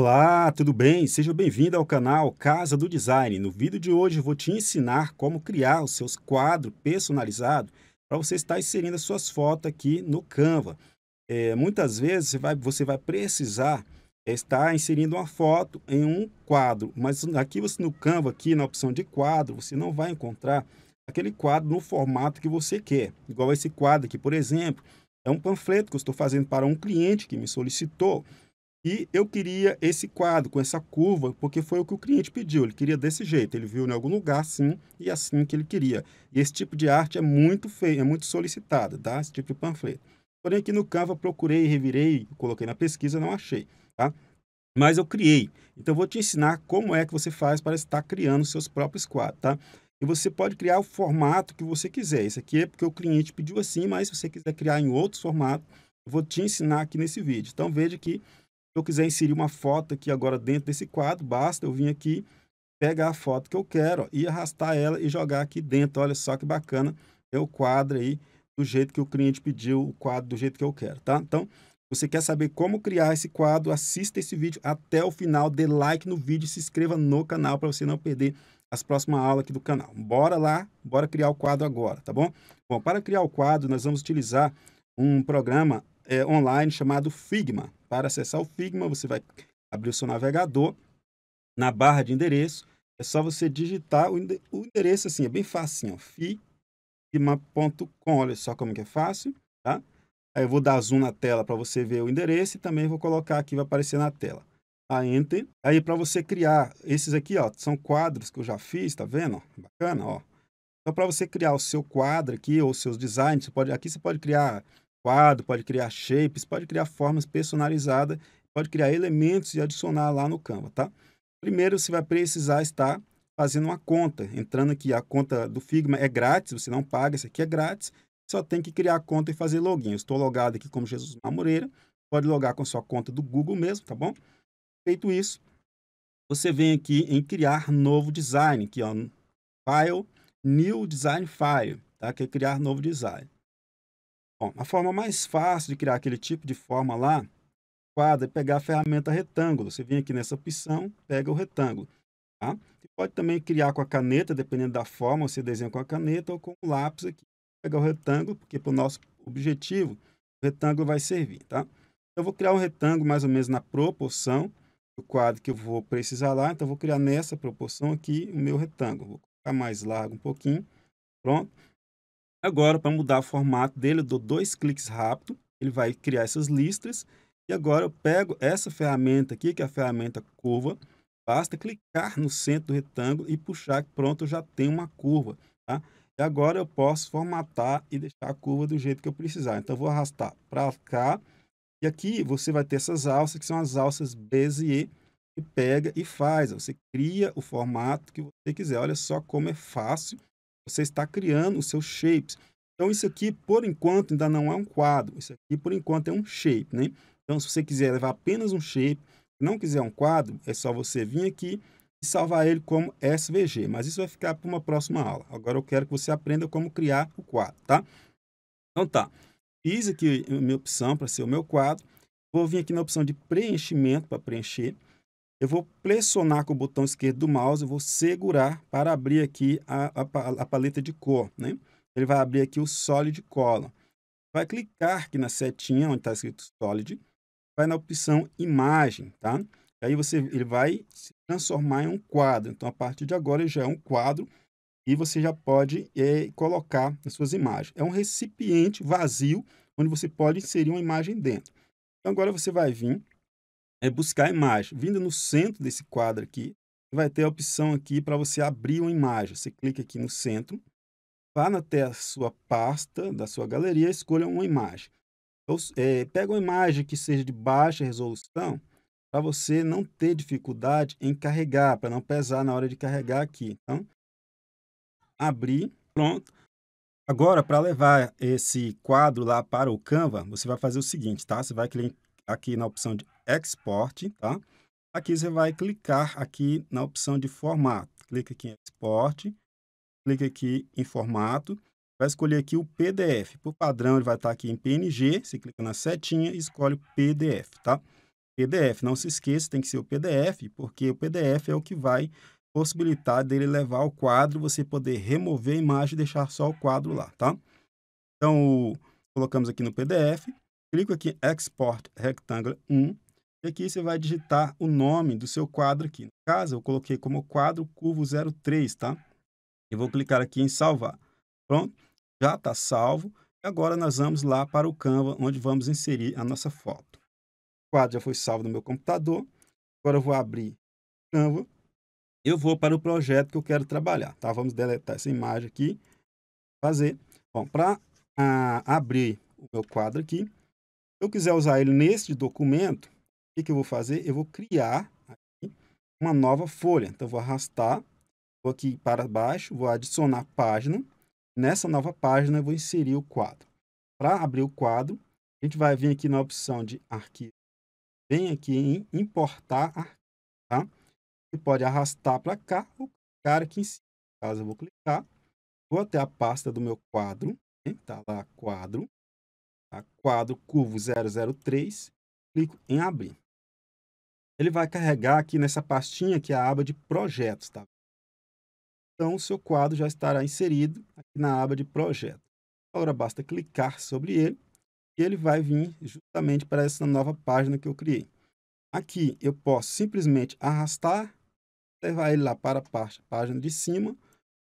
Olá, tudo bem? Seja bem-vindo ao canal Casa do Design. No vídeo de hoje vou te ensinar como criar os seus quadros personalizados para você estar inserindo as suas fotos aqui no Canva. É, muitas vezes você vai, você vai precisar é, estar inserindo uma foto em um quadro, mas aqui você no Canva, aqui na opção de quadro, você não vai encontrar aquele quadro no formato que você quer. Igual esse quadro aqui, por exemplo, é um panfleto que eu estou fazendo para um cliente que me solicitou. E eu queria esse quadro com essa curva, porque foi o que o cliente pediu. Ele queria desse jeito, ele viu em algum lugar assim e é assim que ele queria. E esse tipo de arte é muito feio, é muito solicitada, tá? Esse tipo de panfleto. Porém, aqui no Canva procurei, revirei, coloquei na pesquisa, não achei, tá? Mas eu criei. Então, eu vou te ensinar como é que você faz para estar criando seus próprios quadros, tá? E você pode criar o formato que você quiser. Isso aqui é porque o cliente pediu assim, mas se você quiser criar em outros formatos, eu vou te ensinar aqui nesse vídeo. Então, veja que eu quiser inserir uma foto aqui agora dentro desse quadro, basta eu vir aqui, pegar a foto que eu quero ó, e arrastar ela e jogar aqui dentro. Olha só que bacana, é o quadro aí do jeito que o cliente pediu, o quadro do jeito que eu quero, tá? Então, você quer saber como criar esse quadro, assista esse vídeo até o final, dê like no vídeo e se inscreva no canal para você não perder as próximas aulas aqui do canal. Bora lá, bora criar o quadro agora, tá bom? Bom, para criar o quadro, nós vamos utilizar um programa é, online chamado Figma. Para acessar o Figma, você vai abrir o seu navegador. Na barra de endereço, é só você digitar o endereço assim, é bem facinho, figma.com. Olha só como que é fácil, tá? Aí eu vou dar zoom na tela para você ver o endereço e também vou colocar aqui, vai aparecer na tela. A Enter. Aí para você criar esses aqui, ó, são quadros que eu já fiz, tá vendo? Bacana, ó. Então para você criar o seu quadro aqui ou seus designs, você pode, aqui você pode criar quadro, pode criar shapes, pode criar formas personalizadas, pode criar elementos e adicionar lá no Canva, tá? Primeiro, você vai precisar estar fazendo uma conta. Entrando aqui, a conta do Figma é grátis, você não paga, isso aqui é grátis. Só tem que criar a conta e fazer login. Eu estou logado aqui como Jesus Moreira. Pode logar com sua conta do Google mesmo, tá bom? Feito isso, você vem aqui em criar novo design, aqui ó, File, New Design File, tá? Que é criar novo design. Bom, a forma mais fácil de criar aquele tipo de forma lá, quadra, é pegar a ferramenta retângulo. Você vem aqui nessa opção, pega o retângulo. Tá? Você pode também criar com a caneta, dependendo da forma, você desenha com a caneta ou com o lápis aqui. Pegar o retângulo, porque para o nosso objetivo, o retângulo vai servir. Tá? Então, eu vou criar um retângulo mais ou menos na proporção do quadro que eu vou precisar lá. Então, eu vou criar nessa proporção aqui o meu retângulo. Vou colocar mais largo um pouquinho. Pronto. Agora, para mudar o formato dele, eu dou dois cliques rápido, ele vai criar essas listras. E agora eu pego essa ferramenta aqui, que é a ferramenta curva, basta clicar no centro do retângulo e puxar, pronto, eu já tenho uma curva, tá? E agora eu posso formatar e deixar a curva do jeito que eu precisar. Então, eu vou arrastar para cá, e aqui você vai ter essas alças, que são as alças Bezier, que pega e faz. Você cria o formato que você quiser. Olha só como é fácil você está criando os seus shapes. Então, isso aqui, por enquanto, ainda não é um quadro. Isso aqui, por enquanto, é um shape, né? Então, se você quiser levar apenas um shape, não quiser um quadro, é só você vir aqui e salvar ele como SVG. Mas isso vai ficar para uma próxima aula. Agora eu quero que você aprenda como criar o quadro, tá? Então, tá. Fiz aqui a minha opção para ser o meu quadro. Vou vir aqui na opção de preenchimento para preencher eu vou pressionar com o botão esquerdo do mouse, eu vou segurar para abrir aqui a, a, a paleta de cor, né? Ele vai abrir aqui o Solid Color. Vai clicar aqui na setinha onde está escrito Solid, vai na opção Imagem, tá? Aí você, ele vai se transformar em um quadro. Então, a partir de agora, ele já é um quadro e você já pode é, colocar as suas imagens. É um recipiente vazio onde você pode inserir uma imagem dentro. Então, agora você vai vir é buscar a imagem. Vindo no centro desse quadro aqui, vai ter a opção aqui para você abrir uma imagem. Você clica aqui no centro, vá até a sua pasta da sua galeria escolha uma imagem. Então, é, pega uma imagem que seja de baixa resolução, para você não ter dificuldade em carregar, para não pesar na hora de carregar aqui. Então, abrir, pronto. Agora, para levar esse quadro lá para o Canva, você vai fazer o seguinte, tá? Você vai clicar aqui na opção de Export, tá? Aqui você vai clicar aqui na opção de formato. Clica aqui em Export, clica aqui em Formato, vai escolher aqui o PDF. Por padrão, ele vai estar aqui em PNG, você clica na setinha e escolhe PDF, tá? PDF, não se esqueça, tem que ser o PDF, porque o PDF é o que vai possibilitar dele levar o quadro, você poder remover a imagem e deixar só o quadro lá, tá? Então, colocamos aqui no PDF, clico aqui em Export Rectangle 1, e aqui você vai digitar o nome do seu quadro aqui. No caso, eu coloquei como quadro curvo 03, tá? Eu vou clicar aqui em salvar. Pronto, já está salvo. E agora nós vamos lá para o Canva, onde vamos inserir a nossa foto. O quadro já foi salvo no meu computador. Agora eu vou abrir Canva. Eu vou para o projeto que eu quero trabalhar, tá? Vamos deletar essa imagem aqui. Fazer. Bom, para ah, abrir o meu quadro aqui, se eu quiser usar ele neste documento, que, que eu vou fazer? Eu vou criar uma nova folha. Então, eu vou arrastar, vou aqui para baixo, vou adicionar página. Nessa nova página, eu vou inserir o quadro. Para abrir o quadro, a gente vai vir aqui na opção de arquivo. Vem aqui em importar arquivo, tá? Você pode arrastar para cá ou clicar aqui em cima. No caso, eu vou clicar. Vou até a pasta do meu quadro. Né? Tá lá, quadro. Tá? Quadro curvo 003. Clico em abrir ele vai carregar aqui nessa pastinha que é a aba de projetos, tá? Então, o seu quadro já estará inserido aqui na aba de projetos. Agora, basta clicar sobre ele e ele vai vir justamente para essa nova página que eu criei. Aqui, eu posso simplesmente arrastar, levar ele lá para a página de cima,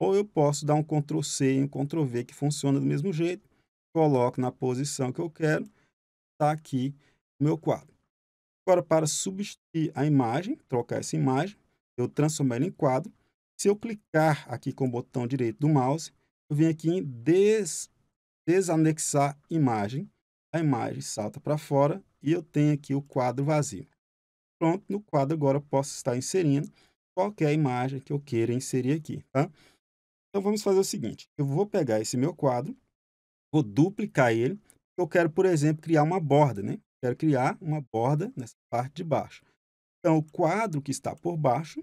ou eu posso dar um Ctrl C e um Ctrl V, que funciona do mesmo jeito, coloco na posição que eu quero, está aqui o meu quadro. Agora, para substituir a imagem, trocar essa imagem, eu transformo ela em quadro. Se eu clicar aqui com o botão direito do mouse, eu venho aqui em des desanexar imagem. A imagem salta para fora e eu tenho aqui o quadro vazio. Pronto, no quadro agora eu posso estar inserindo qualquer imagem que eu queira inserir aqui, tá? Então vamos fazer o seguinte, eu vou pegar esse meu quadro, vou duplicar ele, eu quero, por exemplo, criar uma borda, né? Quero criar uma borda nessa parte de baixo. Então, o quadro que está por baixo,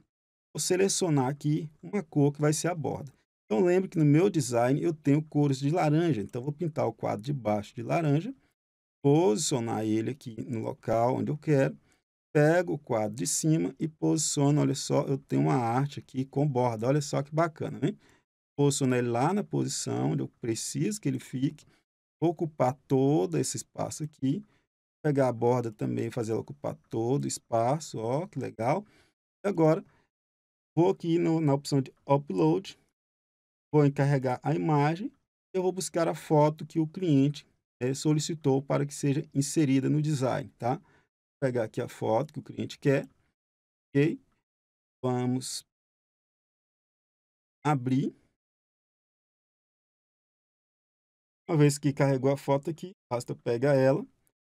vou selecionar aqui uma cor que vai ser a borda. Então, lembre que no meu design eu tenho cores de laranja. Então, vou pintar o quadro de baixo de laranja, posicionar ele aqui no local onde eu quero, pego o quadro de cima e posiciono. Olha só, eu tenho uma arte aqui com borda. Olha só que bacana, né? Posiciono ele lá na posição onde eu preciso que ele fique, ocupar todo esse espaço aqui pegar a borda também, fazer ela ocupar todo o espaço, ó, que legal. Agora, vou aqui no, na opção de Upload, vou encarregar a imagem, eu vou buscar a foto que o cliente é, solicitou para que seja inserida no design, tá? Vou pegar aqui a foto que o cliente quer, ok? Vamos abrir. Uma vez que carregou a foto aqui, basta pegar ela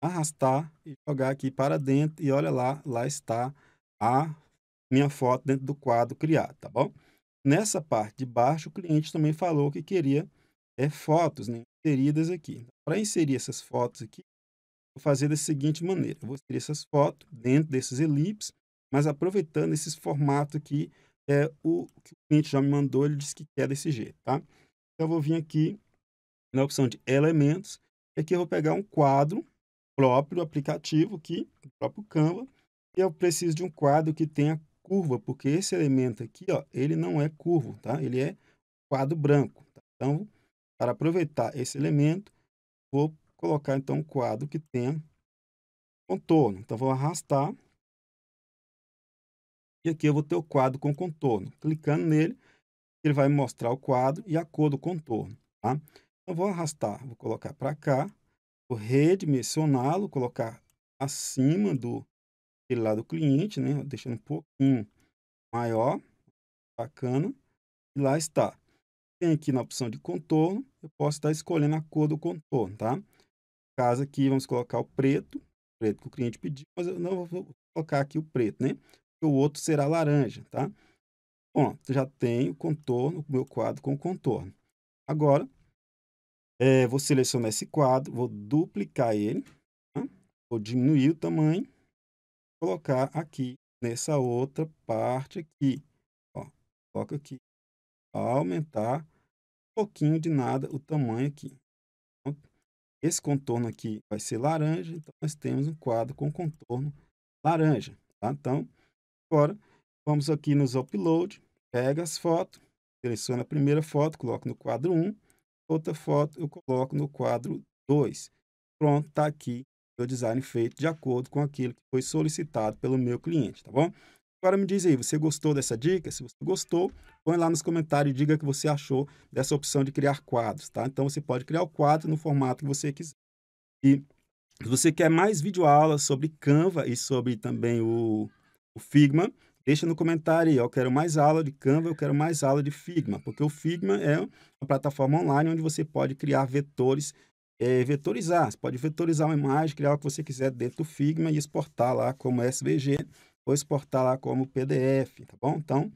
arrastar e jogar aqui para dentro e olha lá, lá está a minha foto dentro do quadro criado, tá bom? Nessa parte de baixo, o cliente também falou que queria é, fotos né, inseridas aqui. Para inserir essas fotos aqui, vou fazer da seguinte maneira. Eu vou inserir essas fotos dentro desses elipses, mas aproveitando esses formatos aqui, é, o que o cliente já me mandou, ele disse que quer desse jeito, tá? Então, eu vou vir aqui na opção de elementos, e aqui eu vou pegar um quadro, próprio aplicativo que o próprio Canva, e eu preciso de um quadro que tenha curva, porque esse elemento aqui, ó, ele não é curvo, tá? Ele é quadro branco. Tá? Então, para aproveitar esse elemento, vou colocar então um quadro que tenha contorno. Então, vou arrastar e aqui eu vou ter o quadro com contorno. Clicando nele, ele vai mostrar o quadro e a cor do contorno. Tá? então vou arrastar, vou colocar para cá, redimensioná-lo, colocar acima do lá do cliente, né? deixando um pouquinho maior, bacana. E lá está. Tem aqui na opção de contorno, eu posso estar escolhendo a cor do contorno, tá? Caso aqui, vamos colocar o preto, preto que o cliente pediu, mas eu não vou colocar aqui o preto, né? Porque o outro será laranja, tá? Bom, já tenho o contorno, o meu quadro com contorno. Agora, é, vou selecionar esse quadro, vou duplicar ele, tá? vou diminuir o tamanho, colocar aqui nessa outra parte aqui. Ó, coloca aqui, aumentar um pouquinho de nada o tamanho aqui. Então, esse contorno aqui vai ser laranja, então nós temos um quadro com contorno laranja. Tá? Então, agora vamos aqui nos upload, pega as fotos, seleciona a primeira foto, coloca no quadro 1, Outra foto eu coloco no quadro 2. Pronto, está aqui meu design feito de acordo com aquilo que foi solicitado pelo meu cliente, tá bom? Agora me diz aí, você gostou dessa dica? Se você gostou, põe lá nos comentários e diga o que você achou dessa opção de criar quadros, tá? Então você pode criar o quadro no formato que você quiser. E se você quer mais videoaulas sobre Canva e sobre também o, o Figma, Deixa no comentário aí, eu quero mais aula de Canva, eu quero mais aula de Figma, porque o Figma é uma plataforma online onde você pode criar vetores, é, vetorizar, você pode vetorizar uma imagem, criar o que você quiser dentro do Figma e exportar lá como SVG ou exportar lá como PDF, tá bom? Então,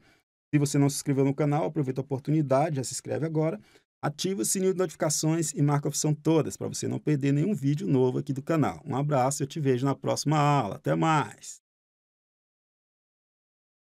se você não se inscreveu no canal, aproveita a oportunidade, já se inscreve agora, ativa o sininho de notificações e marca a opção todas para você não perder nenhum vídeo novo aqui do canal. Um abraço e eu te vejo na próxima aula. Até mais!